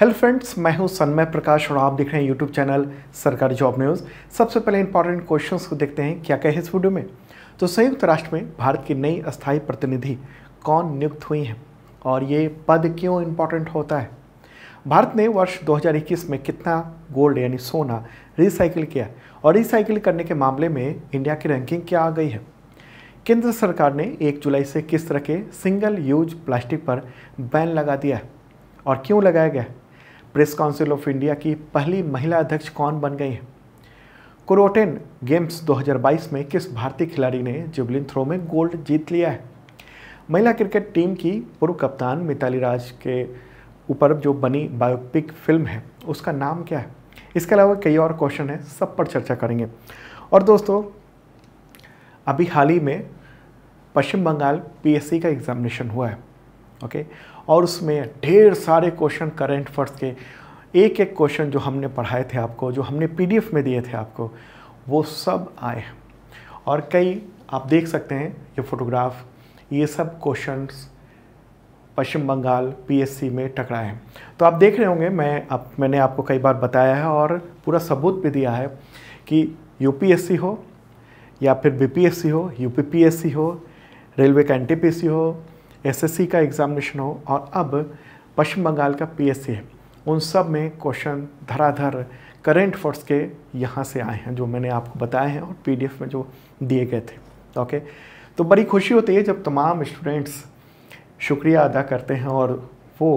hello friends मैं हूं सन्मय प्रकाश और आप देख रहे हैं यूट्यूब चैनल सरकारी जॉब न्यूज़ सबसे पहले इंपॉर्टेंट क्वेश्चंस को देखते हैं क्या क्या है इस वीडियो में तो संयुक्त राष्ट्र में भारत की नई अस्थाई प्रतिनिधि कौन नियुक्त हुई हैं और ये पद क्यों इम्पॉर्टेंट होता है भारत ने वर्ष 2021 में कितना गोल्ड यानी सोना रिसाइकिल किया और रिसाइकिल करने के मामले में इंडिया की रैंकिंग क्या आ गई है केंद्र सरकार ने 1 जुलाई से किस तरह के सिंगल यूज प्लास्टिक पर बैन लगा दिया है और क्यों लगाया गया है प्रेस काउंसिल ऑफ इंडिया की पहली महिला अध्यक्ष कौन बन गई हैं कुरोटेन गेम्स 2022 में किस भारतीय खिलाड़ी ने जुबलिन थ्रो में गोल्ड जीत लिया है महिला क्रिकेट टीम की पूर्व कप्तान मिताली राज के ऊपर जो बनी बायोपिक फिल्म है उसका नाम क्या है इसके अलावा कई और क्वेश्चन हैं सब पर चर्चा करेंगे और दोस्तों अभी हाल ही में पश्चिम बंगाल पीएससी का एग्ज़ामिनेशन हुआ है ओके और उसमें ढेर सारे क्वेश्चन करेंट अफेयर्स के एक एक क्वेश्चन जो हमने पढ़ाए थे आपको जो हमने पीडीएफ में दिए थे आपको वो सब आए हैं और कई आप देख सकते हैं ये फोटोग्राफ ये सब क्वेश्चंस पश्चिम बंगाल पीएससी में टकराए हैं तो आप देख रहे होंगे मैं आप मैंने आपको कई बार बताया है और पूरा सबूत भी दिया है कि यूपीएससी हो या फिर बीपीएससी हो यूपीपीएससी हो रेलवे का एन हो एसएससी का एग्ज़ामिनेशन हो और अब पश्चिम बंगाल का पीएससी है उन सब में क्वेश्चन धराधर करेंट फोर्स के यहाँ से आए हैं जो मैंने आपको बताए हैं और पी में जो दिए गए थे ओके तो बड़ी खुशी होती है जब तमाम स्टूडेंट्स शुक्रिया अदा करते हैं और वो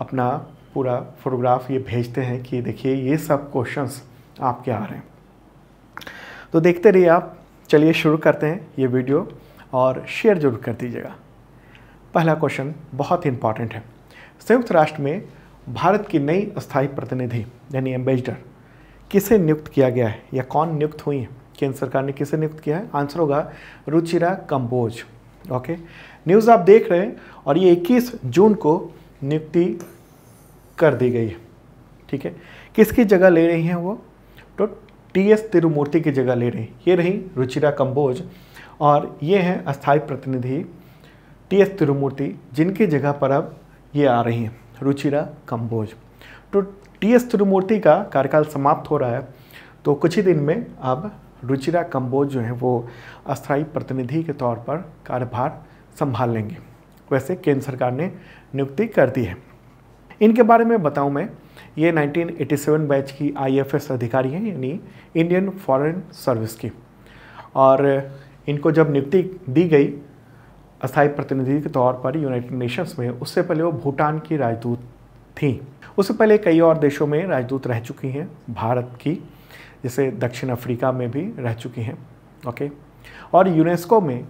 अपना पूरा फोटोग्राफ ये भेजते हैं कि देखिए ये सब क्वेश्चंस आपके आ रहे हैं तो देखते रहिए आप चलिए शुरू करते हैं ये वीडियो और शेयर जरूर कर दीजिएगा पहला क्वेश्चन बहुत ही इंपॉर्टेंट है संयुक्त राष्ट्र में भारत की नई स्थायी प्रतिनिधि यानी एम्बेसडर किसे नियुक्त किया गया है या कौन नियुक्त हुई है केंद्र सरकार ने किसे नियुक्त किया है आंसर होगा रुचिरा कंबोज ओके न्यूज़ आप देख रहे हैं और ये 21 जून को नियुक्ति कर दी गई है ठीक है किसकी जगह ले रही हैं वो तो टी एस तिरुमूर्ति की जगह ले रही हैं ये रही रुचिरा कंबोज और ये हैं अस्थायी प्रतिनिधि टी एस तिरुमूर्ति जिनकी जगह पर अब ये आ रही हैं रुचिरा कंबोज तो टी एस तिरुमूर्ति का कार्यकाल समाप्त हो रहा है तो कुछ ही दिन में अब रुचिरा कंबोज जो है वो अस्थायी प्रतिनिधि के तौर पर कार्यभार संभाल लेंगे वैसे केंद्र सरकार ने नियुक्ति कर दी है इनके बारे में बताऊं मैं ये 1987 बैच की आईएफएस अधिकारी हैं यानी इंडियन फॉरेन सर्विस की और इनको जब नियुक्ति दी गई अस्थायी प्रतिनिधि के तौर पर यूनाइटेड नेशंस में उससे पहले वो भूटान की राजदूत थीं उससे पहले कई और देशों में राजदूत रह चुकी हैं भारत की जैसे दक्षिण अफ्रीका में भी रह चुकी हैं ओके और यूनेस्को में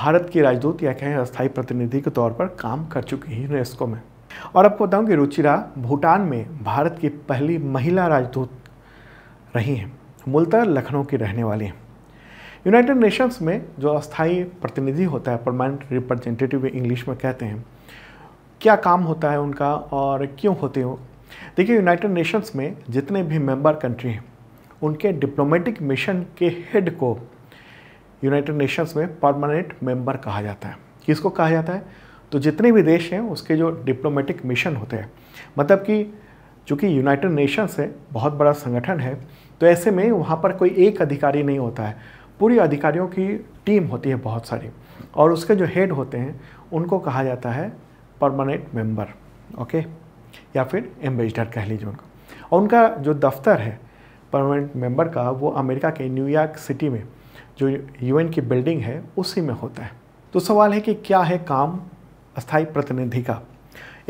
भारत की राजदूत या कहें अस्थायी प्रतिनिधि के तौर पर काम कर चुकी हैं यूनेस्को में और आपको बताऊँ कि रुचिरा भूटान में भारत की पहली महिला राजदूत रही हैं मूलतः लखनऊ की रहने वाली हैं यूनाइटेड नेशंस में जो अस्थाई प्रतिनिधि होता है परमानेंट रिप्रेजेंटेटिव इंग्लिश में कहते हैं क्या काम होता है उनका और क्यों होते हो देखिए यूनाइटेड नेशंस में जितने भी मेंबर कंट्री हैं उनके डिप्लोमेटिक मिशन के हेड को यूनाइटेड नेशंस में परमानेंट मेंबर कहा जाता है किसको कहा जाता है तो जितने भी देश हैं उसके जो डिप्लोमेटिक मिशन होते हैं मतलब कि चूँकि यूनाइटेड नेशंस है बहुत बड़ा संगठन है तो ऐसे में वहाँ पर कोई एक अधिकारी नहीं होता है पूरी अधिकारियों की टीम होती है बहुत सारी और उसके जो हेड होते हैं उनको कहा जाता है परमानेंट मेंबर ओके या फिर एम्बेसडर कह लीजिए उनको और उनका जो दफ्तर है परमानेंट मेंबर का वो अमेरिका के न्यूयॉर्क सिटी में जो यूएन की बिल्डिंग है उसी में होता है तो सवाल है कि क्या है काम स्थायी प्रतिनिधि का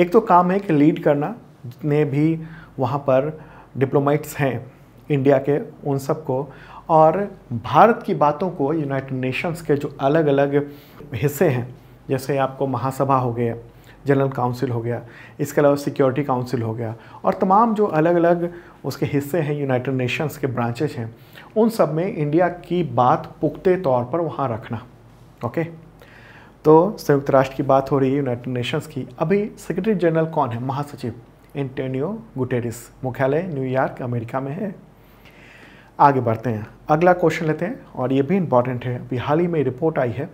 एक तो काम है कि लीड करना जितने भी वहाँ पर डिप्लोमेट्स हैं इंडिया के उन सबको और भारत की बातों को यूनाइटेड नेशंस के जो अलग अलग हिस्से हैं जैसे आपको महासभा हो गया जनरल काउंसिल हो गया इसके अलावा सिक्योरिटी काउंसिल हो गया और तमाम जो अलग अलग उसके हिस्से हैं यूनाइटेड नेशंस के ब्रांचेज हैं उन सब में इंडिया की बात पुख्ते तौर पर वहाँ रखना ओके तो संयुक्त राष्ट्र की बात हो रही है यूनाइटेड नेशंस की अभी सेक्रेटरी जनरल कौन है महासचिव एंटोनियो गुटेरिस मुख्यालय न्यूयॉर्क अमेरिका में है आगे बढ़ते हैं अगला क्वेश्चन लेते हैं और ये भी इंपॉर्टेंट है अभी हाल ही में रिपोर्ट आई है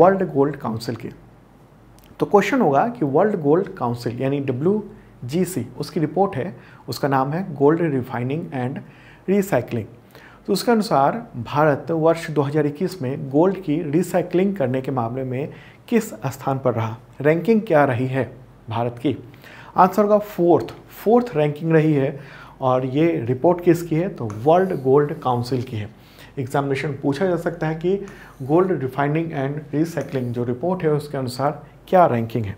वर्ल्ड गोल्ड काउंसिल की तो क्वेश्चन होगा कि वर्ल्ड गोल्ड काउंसिल यानी डब्ल्यू उसकी रिपोर्ट है उसका नाम है गोल्ड रिफाइनिंग एंड रिसाइकलिंग तो उसके अनुसार भारत वर्ष 2021 में गोल्ड की रिसाइकलिंग करने के मामले में किस स्थान पर रहा रैंकिंग क्या रही है भारत की आंसर होगा फोर्थ फोर्थ रैंकिंग रही है और ये रिपोर्ट किसकी है तो वर्ल्ड गोल्ड काउंसिल की है एग्जामिनेशन पूछा जा सकता है कि गोल्ड रिफाइनिंग एंड रिसाइकलिंग जो रिपोर्ट है उसके अनुसार क्या रैंकिंग है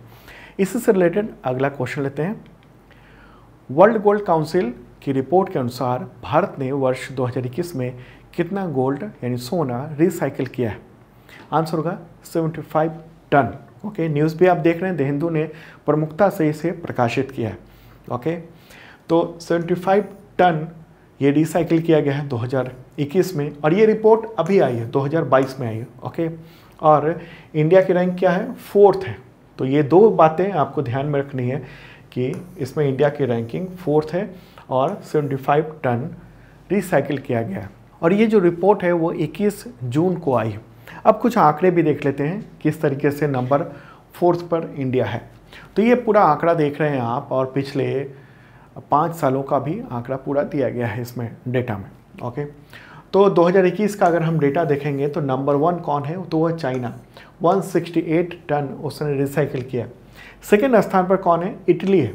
इससे रिलेटेड अगला क्वेश्चन लेते हैं वर्ल्ड गोल्ड काउंसिल की रिपोर्ट के अनुसार भारत ने वर्ष 2021 में कितना गोल्ड यानी सोना रिसाइकिल किया है आंसर होगा 75 टन ओके न्यूज़ भी आप देख रहे हैं द हिंदू ने प्रमुखता से इसे प्रकाशित किया है ओके तो 75 टन ये रिसाइकिल किया गया है 2021 में और ये रिपोर्ट अभी आई है 2022 में आई है ओके और इंडिया की रैंक क्या है फोर्थ है तो ये दो बातें आपको ध्यान में रखनी है कि इसमें इंडिया की रैंकिंग फोर्थ है और 75 टन रिसाइकिल किया गया है और ये जो रिपोर्ट है वो 21 जून को आई है अब कुछ आंकड़े भी देख लेते हैं किस तरीके से नंबर फोर्थ पर इंडिया है तो ये पूरा आंकड़ा देख रहे हैं आप और पिछले पाँच सालों का भी आंकड़ा पूरा दिया गया है इसमें डेटा में ओके तो 2021 का अगर हम डेटा देखेंगे तो नंबर वन कौन है तो वह चाइना 168 टन उसने रिसाइकिल किया सेकेंड स्थान पर कौन है इटली है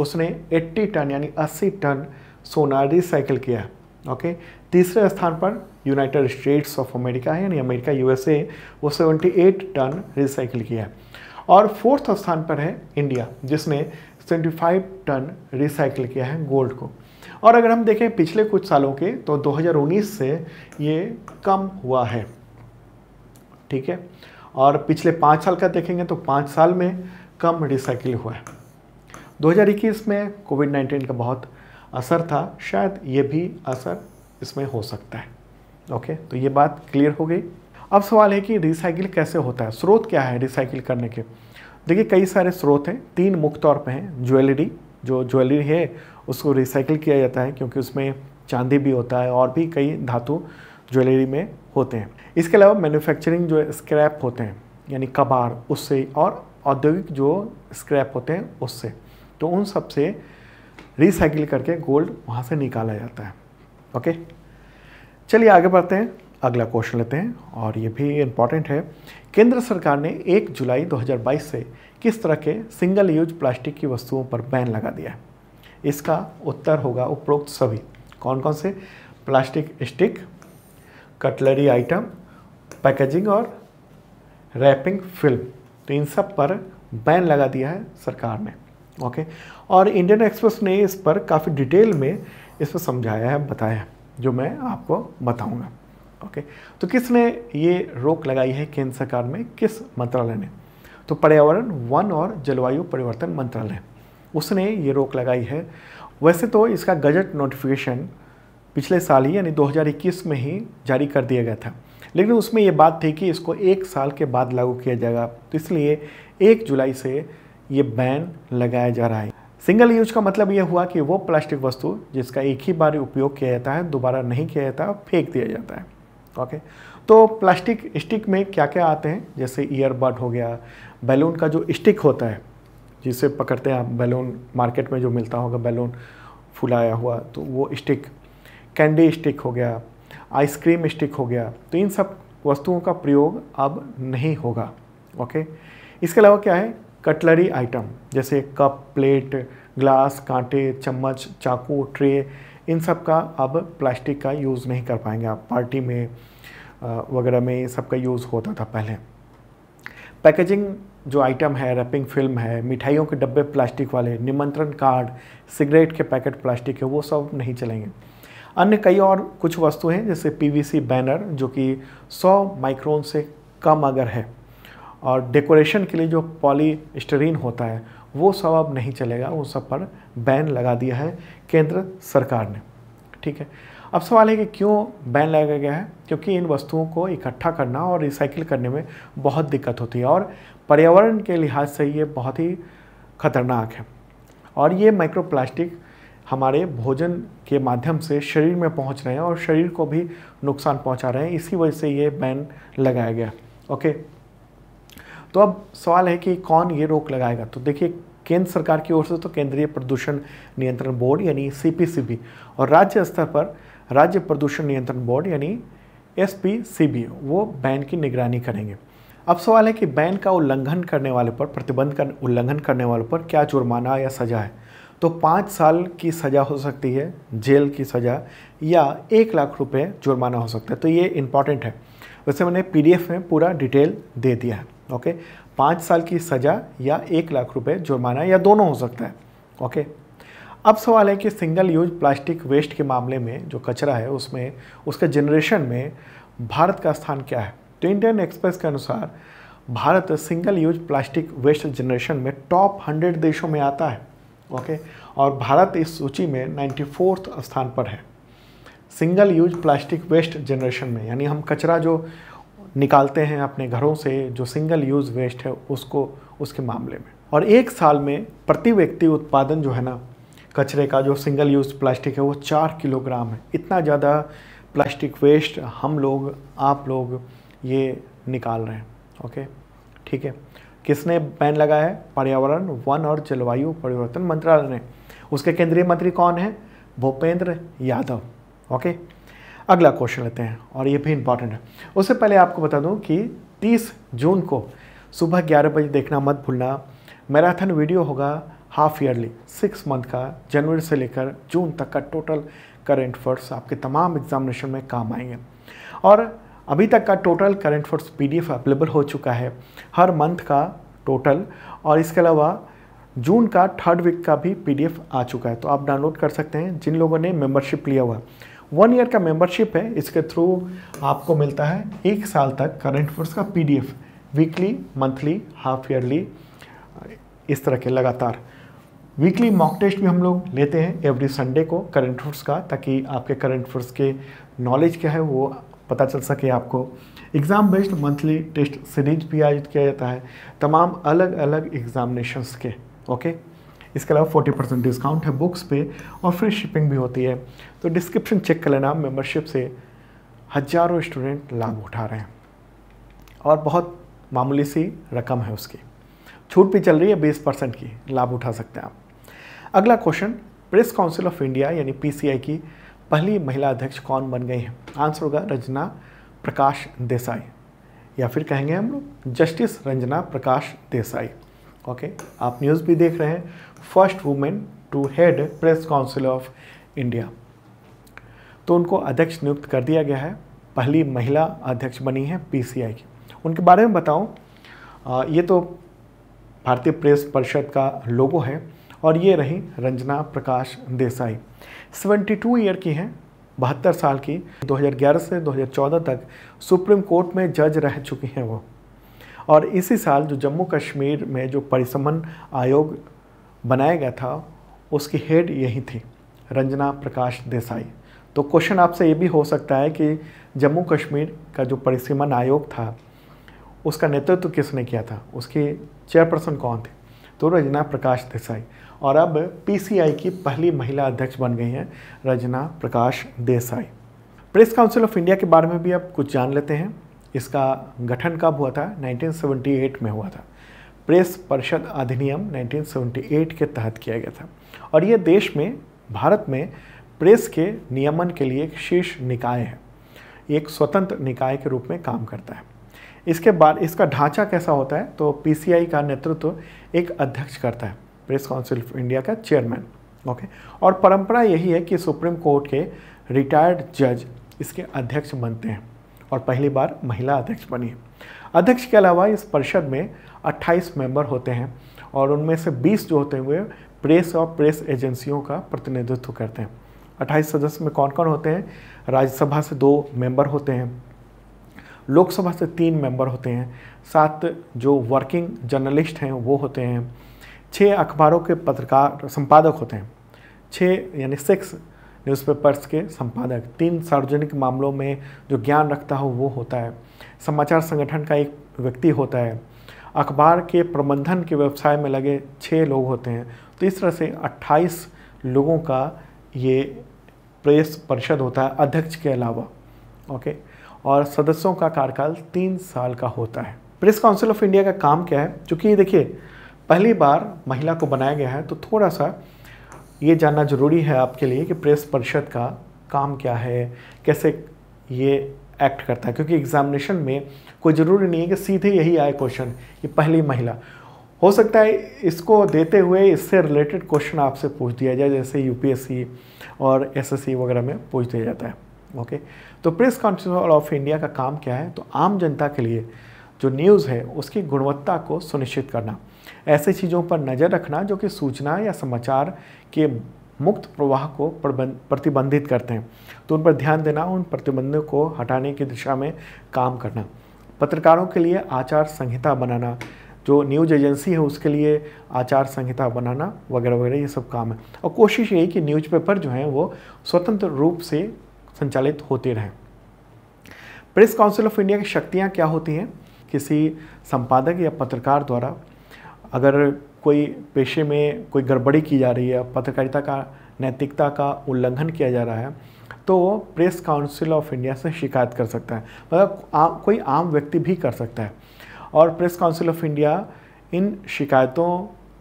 उसने 80 टन यानी 80 टन सोना रिसाइकिल किया है ओके तीसरे स्थान पर यूनाइटेड स्टेट्स ऑफ अमेरिका है यानी अमेरिका यूएसए वो सेवेंटी टन रिसाइकिल किया है और फोर्थ स्थान पर है इंडिया जिसने 75 टन रिसाइकिल किया है गोल्ड को और अगर हम देखें पिछले कुछ सालों के तो 2019 से ये कम हुआ है ठीक है और पिछले पाँच साल का देखेंगे तो पाँच साल में कम रिसाइकिल हुआ है 2021 में कोविड 19 का बहुत असर था शायद ये भी असर इसमें हो सकता है ओके तो ये बात क्लियर हो गई अब सवाल है कि रिसाइकिल कैसे होता है स्रोत क्या है रिसाइकिल करने के देखिए कई सारे स्रोत हैं तीन मुख्य तौर पर हैं ज्वेलरी जो ज्वेलरी है उसको रिसाइकिल किया जाता है क्योंकि उसमें चांदी भी होता है और भी कई धातु ज्वेलरी में होते हैं इसके अलावा मैन्युफैक्चरिंग जो स्क्रैप होते हैं यानी कबाड़ उससे और औद्योगिक जो स्क्रैप होते हैं उससे तो उन सब से रिसाइकिल करके गोल्ड वहाँ से निकाला जाता है ओके चलिए आगे बढ़ते हैं अगला क्वेश्चन लेते हैं और ये भी इम्पॉर्टेंट है केंद्र सरकार ने 1 जुलाई 2022 से किस तरह के सिंगल यूज प्लास्टिक की वस्तुओं पर बैन लगा दिया है इसका उत्तर होगा उपरोक्त सभी कौन कौन से plastic stick cutlery item packaging और रैपिंग फिल्म तो इन सब पर बैन लगा दिया है सरकार ने ओके और इंडियन एक्सप्रेस ने इस पर काफ़ी डिटेल में इस पर समझाया है बताया है जो मैं आपको बताऊँगा ओके तो किसने ये रोक लगाई है केंद्र सरकार में किस मंत्रालय ने तो पर्यावरण वन और जलवायु परिवर्तन मंत्रालय उसने ये रोक लगाई है वैसे तो इसका गजट नोटिफिकेशन पिछले साल ही यानी 2021 में ही जारी कर दिया गया था लेकिन उसमें ये बात थी कि इसको एक साल के बाद लागू किया जाएगा तो इसलिए एक जुलाई से ये बैन लगाया जा रहा है सिंगल यूज का मतलब ये हुआ कि वो प्लास्टिक वस्तु जिसका एक ही बार उपयोग किया जाता है दोबारा नहीं किया जाता फेंक दिया जाता है ओके तो प्लास्टिक स्टिक में क्या क्या आते हैं जैसे ईयरबड हो गया बैलून का जो स्टिक होता है जिसे पकड़ते हैं आप बैलून मार्केट में जो मिलता होगा बैलून फुलाया हुआ तो वो स्टिक कैंडी स्टिक हो गया आइसक्रीम स्टिक हो गया तो इन सब वस्तुओं का प्रयोग अब नहीं होगा ओके इसके अलावा क्या है कटलरी आइटम जैसे कप प्लेट ग्लास कांटे चम्मच चाकू ट्रे इन सब का अब प्लास्टिक का यूज़ नहीं कर पाएंगे आप पार्टी में वगैरह में सब का यूज़ होता था पहले पैकेजिंग जो आइटम है रैपिंग फिल्म है मिठाइयों के डब्बे प्लास्टिक वाले निमंत्रण कार्ड सिगरेट के पैकेट प्लास्टिक के वो सब नहीं चलेंगे अन्य कई और कुछ वस्तुएं हैं जैसे पीवीसी बैनर जो कि 100 माइक्रोन से कम अगर है और डेकोरेशन के लिए जो पॉली होता है वो सब अब नहीं चलेगा उन सब पर बैन लगा दिया है केंद्र सरकार ने ठीक है अब सवाल है कि क्यों बैन लगाया गया है क्योंकि इन वस्तुओं को इकट्ठा करना और रिसाइकिल करने में बहुत दिक्कत होती है और पर्यावरण के लिहाज से ये बहुत ही खतरनाक है और ये माइक्रोप्लास्टिक हमारे भोजन के माध्यम से शरीर में पहुंच रहे हैं और शरीर को भी नुकसान पहुंचा रहे हैं इसी वजह से ये बैन लगाया गया ओके तो अब सवाल है कि कौन ये रोक लगाएगा तो देखिए केंद्र सरकार की ओर से तो केंद्रीय प्रदूषण नियंत्रण बोर्ड यानी सी और राज्य स्तर पर राज्य प्रदूषण नियंत्रण बोर्ड यानी एस वो बैन की निगरानी करेंगे अब सवाल है कि बैन का उल्लंघन करने वाले पर प्रतिबंध का उल्लंघन करने वाले पर क्या जुर्माना या सज़ा है तो पाँच साल की सज़ा हो सकती है जेल की सज़ा या एक लाख रुपए जुर्माना हो सकता है तो ये इम्पॉर्टेंट है वैसे मैंने पीडीएफ में पूरा डिटेल दे दिया है ओके पाँच साल की सज़ा या एक लाख रुपए जुर्माना या दोनों हो सकता है ओके अब सवाल है कि सिंगल यूज प्लास्टिक वेस्ट के मामले में जो कचरा है उसमें उसके जनरेशन में भारत का स्थान क्या है तो इंडियन एक्सप्रेस के अनुसार Bharat single use plastic waste generation में टॉप हंड्रेड देशों में आता है ओके और भारत इस सूची में नाइन्टी स्थान पर है single use plastic waste generation में यानी हम कचरा जो निकालते हैं अपने घरों से जो सिंगल यूज़ वेस्ट है उसको उसके मामले में और एक साल में प्रति व्यक्ति उत्पादन जो है ना कचरे का जो सिंगल यूज़ प्लास्टिक है वो चार किलोग्राम है इतना ज़्यादा प्लास्टिक वेस्ट हम लोग आप लोग ये निकाल रहे हैं ओके ठीक है किसने बैन लगाया है पर्यावरण वन और जलवायु परिवर्तन मंत्रालय ने उसके केंद्रीय मंत्री कौन है भूपेंद्र यादव ओके अगला क्वेश्चन लेते हैं और ये भी इंपॉर्टेंट है उससे पहले आपको बता दूं कि 30 जून को सुबह 11 बजे देखना मत भूलना मैराथन वीडियो होगा हाफ ईयरली सिक्स मंथ का जनवरी से लेकर जून तक का टोटल करेंट फर्स आपके तमाम एग्जामिनेशन में काम आएंगे और अभी तक का total current affairs PDF available हो चुका है हर मंथ का टोटल और इसके अलावा जून का थर्ड वीक का भी पीडीएफ आ चुका है तो आप डाउनलोड कर सकते हैं जिन लोगों ने मेम्बरशिप लिया हुआ है वन ईयर का मेंबरशिप है इसके थ्रू आपको मिलता है एक साल तक करंट अफेयर्स का PDF weekly monthly half yearly इस तरह के लगातार वीकली मॉक टेस्ट भी हम लोग लेते हैं एवरी संडे को करंट अफेयर्स का ताकि आपके करंट अफेयर्स के नॉलेज क्या है वो पता चल सके आपको exam based monthly test series भी आयोजित किया जाता है तमाम अलग अलग एग्ज़ामिनेशंस के ओके इसके अलावा फोर्टी परसेंट डिस्काउंट है बुक्स पे और फ्री शिपिंग भी होती है तो डिस्क्रिप्शन चेक कर लेना मेम्बरशिप से हजारों स्टूडेंट लाभ उठा रहे हैं और बहुत मामूली सी रकम है उसकी छूट भी चल रही है बीस परसेंट की लाभ उठा सकते हैं आप अगला question press council of India यानी पी की पहली महिला अध्यक्ष कौन बन गई हैं आंसर होगा रजना प्रकाश देसाई या फिर कहेंगे हम लोग जस्टिस रंजना प्रकाश देसाई ओके आप न्यूज़ भी देख रहे हैं first women to head press council of India तो उनको अध्यक्ष नियुक्त कर दिया गया है पहली महिला अध्यक्ष बनी है पीसीआई की उनके बारे में बताऊं ये तो भारतीय प्रेस परिषद का लोगो है और ये रही रंजना प्रकाश देसाई 72 ईयर की हैं बहत्तर साल की 2011 से 2014 तक सुप्रीम कोर्ट में जज रह चुकी हैं वो और इसी साल जो जम्मू कश्मीर में जो परिसमन आयोग बनाया गया था उसकी हेड यही थी रंजना प्रकाश देसाई तो क्वेश्चन आपसे ये भी हो सकता है कि जम्मू कश्मीर का जो परिसीमन आयोग था उसका नेतृत्व तो किसने किया था उसके चेयरपर्सन कौन थे तो रजना प्रकाश देसाई और अब पीसीआई की पहली महिला अध्यक्ष बन गई हैं Ranjana Prakash Desai press council of India के बारे में भी आप कुछ जान लेते हैं इसका गठन कब हुआ था 1978 में हुआ था प्रेस परिषद अधिनियम 1978 के तहत किया गया था और ये देश में भारत में प्रेस के नियमन के लिए एक शीर्ष निकाय है एक स्वतंत्र निकाय के रूप में काम करता है इसके बाद इसका ढांचा कैसा होता है तो पीसीआई का नेतृत्व एक अध्यक्ष करता है प्रेस काउंसिल ऑफ इंडिया का चेयरमैन ओके और परंपरा यही है कि सुप्रीम कोर्ट के रिटायर्ड जज इसके अध्यक्ष बनते हैं और पहली बार महिला अध्यक्ष बनी है अध्यक्ष के अलावा इस परिषद में 28 मेंबर होते हैं और उनमें से 20 जो होते हैं वे प्रेस और प्रेस एजेंसियों का प्रतिनिधित्व करते हैं 28 सदस्य में कौन कौन होते हैं राज्यसभा से दो मेंबर होते हैं लोकसभा से तीन मेंबर होते हैं सात जो वर्किंग जर्नलिस्ट हैं वो होते हैं छः अखबारों के पत्रकार संपादक होते हैं छः यानी सिक्स न्यूज़पेपर्स के संपादक तीन सार्वजनिक मामलों में जो ज्ञान रखता हो वो होता है समाचार संगठन का एक व्यक्ति होता है अखबार के प्रबंधन के व्यवसाय में लगे छः लोग होते हैं तो इस तरह से 28 लोगों का ये प्रेस परिषद होता है अध्यक्ष के अलावा ओके और सदस्यों का कार्यकाल तीन साल का होता है प्रेस काउंसिल ऑफ इंडिया का काम क्या है चूँकि देखिए पहली बार महिला को बनाया गया है तो थोड़ा सा ये जानना ज़रूरी है आपके लिए कि प्रेस परिषद का काम क्या है कैसे ये एक्ट करता है क्योंकि एग्जामिनेशन में कोई ज़रूरी नहीं है कि सीधे यही आए क्वेश्चन ये पहली महिला हो सकता है इसको देते हुए इससे रिलेटेड क्वेश्चन आपसे पूछ दिया जाए जैसे यूपीएससी और एसएससी वगैरह में पूछ दिया जाता है ओके तो प्रेस काउंसिल ऑफ इंडिया का काम क्या है तो आम जनता के लिए जो न्यूज़ है उसकी गुणवत्ता को सुनिश्चित करना ऐसी चीज़ों पर नज़र रखना जो कि सूचना या समाचार के मुक्त प्रवाह को प्रतिबंधित करते हैं तो उन पर ध्यान देना उन प्रतिबंधों को हटाने की दिशा में काम करना पत्रकारों के लिए आचार संहिता बनाना जो न्यूज एजेंसी है उसके लिए आचार संहिता बनाना वगैरह वगैरह ये सब काम है और कोशिश यही कि न्यूज़पेपर जो हैं वो स्वतंत्र रूप से संचालित होते रहें प्रेस काउंसिल ऑफ इंडिया की शक्तियाँ क्या होती हैं किसी संपादक या पत्रकार द्वारा अगर कोई पेशे में कोई गड़बड़ी की जा रही है पत्रकारिता का नैतिकता का उल्लंघन किया जा रहा है तो वो प्रेस काउंसिल ऑफ इंडिया से शिकायत कर सकता है मतलब कोई आम व्यक्ति भी कर सकता है और प्रेस काउंसिल ऑफ इंडिया इन शिकायतों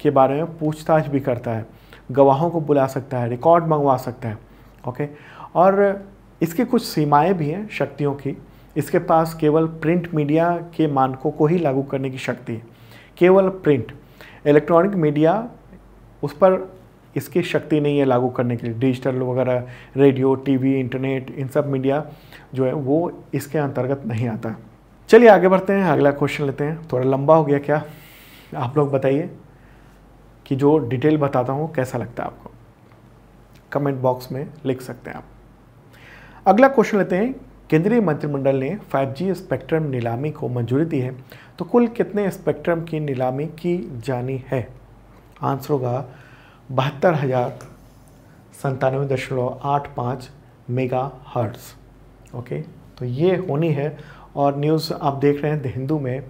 के बारे में पूछताछ भी करता है गवाहों को बुला सकता है रिकॉर्ड मंगवा सकता है ओके और इसकी कुछ सीमाएं भी हैं शक्तियों की इसके पास केवल प्रिंट मीडिया के मानकों को ही लागू करने की शक्ति है केवल प्रिंट इलेक्ट्रॉनिक मीडिया उस पर इसकी शक्ति नहीं है लागू करने के लिए डिजिटल वगैरह रेडियो टीवी इंटरनेट इन सब मीडिया जो है वो इसके अंतर्गत नहीं आता चलिए आगे बढ़ते हैं अगला क्वेश्चन लेते हैं थोड़ा लंबा हो गया क्या आप लोग बताइए कि जो डिटेल बताता हूँ कैसा लगता है आपको कमेंट बॉक्स में लिख सकते हैं आप अगला क्वेश्चन लेते हैं केंद्रीय मंत्रिमंडल ने 5G स्पेक्ट्रम नीलामी को मंजूरी दी है तो कुल कितने स्पेक्ट्रम की नीलामी की जानी है आंसर होगा बहत्तर हज़ार संतानवे दशमलव आठ पाँच मेगा हर्ट्स ओके तो ये होनी है और न्यूज़ आप देख रहे हैं द हिंदू में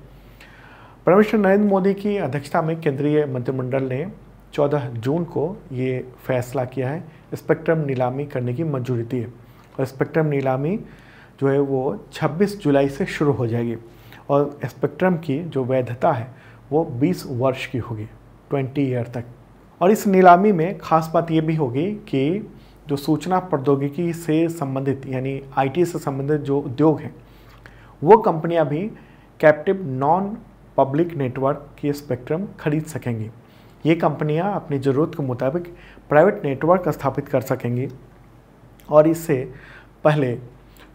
प्राइम नरेंद्र मोदी की अध्यक्षता में केंद्रीय मंत्रिमंडल ने 14 जून को ये फैसला किया है स्पेक्ट्रम नीलामी करने की मंजूरी दी है और स्पेक्ट्रम नीलामी जो है वो 26 जुलाई से शुरू हो जाएगी और स्पेक्ट्रम की जो वैधता है वो 20 वर्ष की होगी 20 ईयर तक और इस नीलामी में खास बात ये भी होगी कि जो सूचना प्रौद्योगिकी से संबंधित यानी आईटी से संबंधित जो उद्योग हैं वो कंपनियां भी कैप्टिव नॉन पब्लिक नेटवर्क की स्पेक्ट्रम खरीद सकेंगी ये कंपनियां अपनी ज़रूरत के मुताबिक प्राइवेट नेटवर्क स्थापित कर सकेंगी और इससे पहले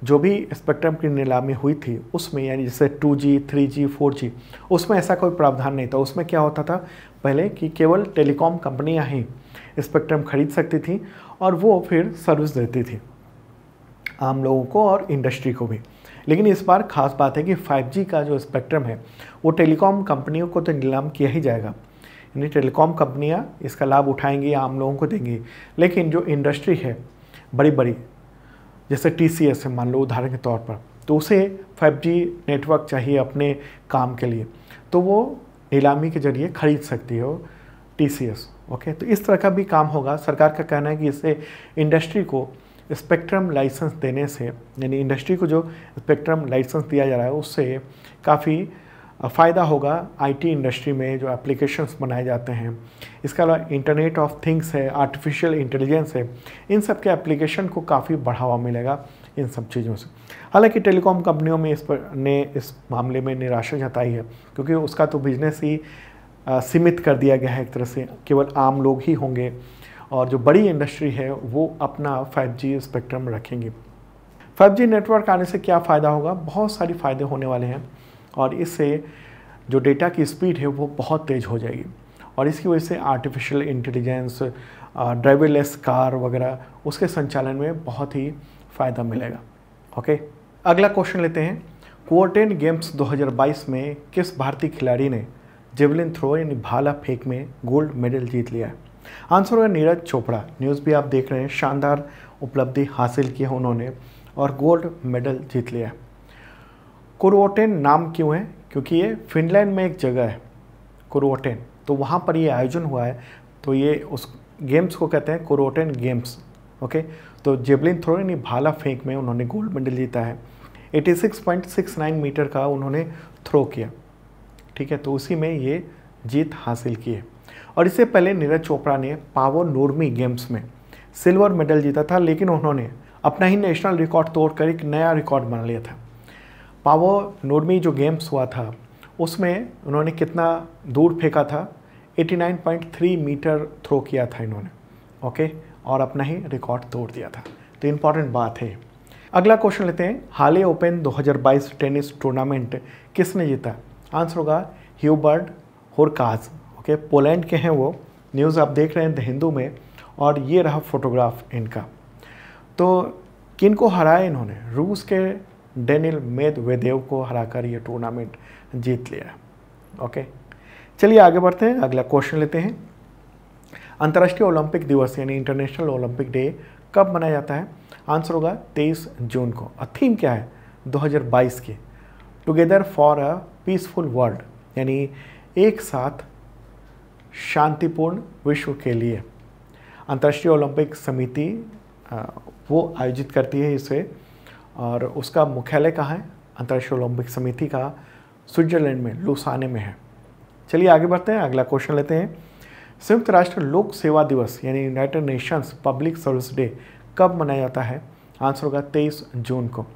जो भी स्पेक्ट्रम की नीलामी हुई थी उसमें यानी जैसे 2G, 3G, 4G उसमें ऐसा कोई प्रावधान नहीं था उसमें क्या होता था पहले कि केवल टेलीकॉम कंपनियां ही स्पेक्ट्रम खरीद सकती थी और वो फिर सर्विस देती थी आम लोगों को और इंडस्ट्री को भी लेकिन इस बार खास बात है कि 5G का जो स्पेक्ट्रम है वो टेलीकॉम कंपनियों को तो नीलाम किया ही जाएगा यानी टेलीकॉम कंपनियाँ इसका लाभ उठाएंगी आम लोगों को देंगी लेकिन जो इंडस्ट्री है बड़ी बड़ी जैसे टी सी एस है मान लो उदाहरण के तौर पर तो उसे 5G नेटवर्क चाहिए अपने काम के लिए तो वो नीलामी के जरिए खरीद सकती हो टी सी एस ओके तो इस तरह का भी काम होगा सरकार का कहना है कि इससे इंडस्ट्री को स्पेक्ट्रम लाइसेंस देने से यानी इंडस्ट्री को जो स्पेक्ट्रम लाइसेंस दिया जा रहा है उससे काफ़ी फ़ायदा होगा आईटी इंडस्ट्री में जो एप्लीकेशंस बनाए जाते हैं इसके अलावा इंटरनेट ऑफ थिंग्स है आर्टिफिशियल इंटेलिजेंस है इन सब के एप्लीकेशन को काफ़ी बढ़ावा मिलेगा इन सब चीज़ों से हालांकि टेलीकॉम कंपनियों में इस पर ने इस मामले में निराशा जताई है क्योंकि उसका तो बिजनेस ही आ, सीमित कर दिया गया है एक तरह से केवल आम लोग ही होंगे और जो बड़ी इंडस्ट्री है वो अपना फाइव स्पेक्ट्रम रखेंगे फाइव नेटवर्क आने से क्या फ़ायदा होगा बहुत सारी फ़ायदे होने वाले हैं और इससे जो डेटा की स्पीड है वो बहुत तेज़ हो जाएगी और इसकी वजह से आर्टिफिशियल इंटेलिजेंस ड्राइवरलेस कार वगैरह उसके संचालन में बहुत ही फ़ायदा मिलेगा ओके अगला क्वेश्चन लेते हैं क्वार्टेन गेम्स 2022 में किस भारतीय खिलाड़ी ने जेवलिन थ्रो यानी भाला फेंक में गोल्ड मेडल जीत लिया आंसर होगा नीरज चोपड़ा न्यूज़ भी आप देख रहे हैं शानदार उपलब्धि हासिल की है उन्होंने और गोल्ड मेडल जीत लिया है कुरवोटेन नाम क्यों है क्योंकि ये फिनलैंड में एक जगह है कुरवोटेन तो वहाँ पर ये आयोजन हुआ है तो ये उस गेम्स को कहते हैं कुरवोटेन गेम्स ओके तो जेबलिन थ्रो यानी भाला फेंक में उन्होंने गोल्ड मेडल जीता है 86.69 मीटर का उन्होंने थ्रो किया ठीक है तो उसी में ये जीत हासिल की है और इससे पहले नीरज चोपड़ा ने पावो नोरमी गेम्स में सिल्वर मेडल जीता था लेकिन उन्होंने अपना ही नेशनल रिकॉर्ड तोड़कर एक नया रिकॉर्ड बना लिया था पावर नोर्मी जो गेम्स हुआ था उसमें उन्होंने कितना दूर फेंका था 89.3 मीटर थ्रो किया था इन्होंने ओके और अपना ही रिकॉर्ड तोड़ दिया था तो इम्पॉर्टेंट बात है अगला क्वेश्चन लेते हैं हाले ओपन 2022 टेनिस टूर्नामेंट किसने जीता आंसर होगा ह्यूबर्ड होरकाज ओके पोलैंड के हैं वो न्यूज़ आप देख रहे हैं द हिंदू में और ये रहा फोटोग्राफ इनका तो किन को हराया इन्होंने रूस के डेनिल मेदवेदेव को हराकर ये टूर्नामेंट जीत लिया ओके चलिए आगे बढ़ते हैं अगला क्वेश्चन लेते हैं अंतर्राष्ट्रीय ओलंपिक दिवस यानी इंटरनेशनल ओलंपिक डे कब मनाया जाता है आंसर होगा 23 जून को और थीम क्या है 2022 की together for a peaceful world यानी एक साथ शांतिपूर्ण विश्व के लिए अंतर्राष्ट्रीय ओलंपिक समिति वो आयोजित करती है इसे और उसका मुख्यालय कहाँ है अंतर्राष्ट्रीय ओलंपिक समिति का स्विट्जरलैंड में लुसाने में है चलिए आगे बढ़ते हैं अगला क्वेश्चन लेते हैं संयुक्त राष्ट्र लोक सेवा दिवस यानी United Nations public service day कब मनाया जाता है आंसर होगा तेईस जून को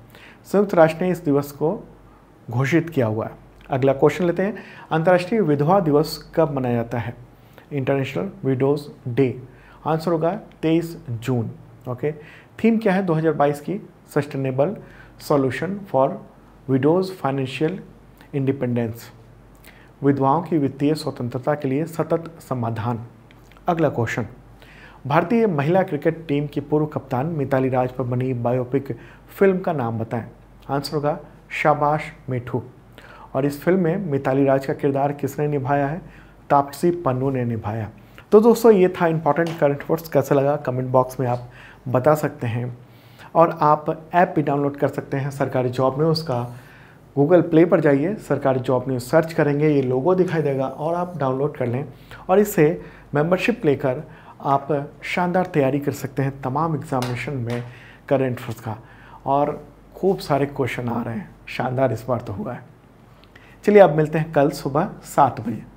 संयुक्त राष्ट्र ने इस दिवस को घोषित किया हुआ है अगला क्वेश्चन लेते हैं अंतर्राष्ट्रीय विधवा दिवस कब मनाया जाता है इंटरनेशनल विडोज डे आंसर होगा 23 जून ओके थीम क्या है 2022 की sustainable solution for widows financial independence विधवाओं की वित्तीय स्वतंत्रता के लिए सतत समाधान अगला क्वेश्चन भारतीय महिला क्रिकेट टीम की पूर्व कप्तान मिताली राज पर बनी बायोपिक फिल्म का नाम बताएं आंसर होगा शाबाश मिठू और इस फिल्म में मिताली राज का किरदार किसने निभाया है तापसी पन्नू ने निभाया तो दोस्तों ये था इम्पॉर्टेंट करंट वर्ड्स कैसा लगा कमेंट बॉक्स में आप बता सकते हैं और आप ऐप भी डाउनलोड कर सकते हैं सरकारी जॉब में उसका गूगल प्ले पर जाइए सरकारी जॉब न्यूज़ सर्च करेंगे ये लोगो दिखाई देगा और आप डाउनलोड कर लें और इससे मेंबरशिप लेकर आप शानदार तैयारी कर सकते हैं तमाम एग्ज़ामिनेशन में करेंट अफेयर्स का और खूब सारे क्वेश्चन आ रहे हैं शानदार इस बार तो हुआ है चलिए अब मिलते हैं कल सुबह सात बजे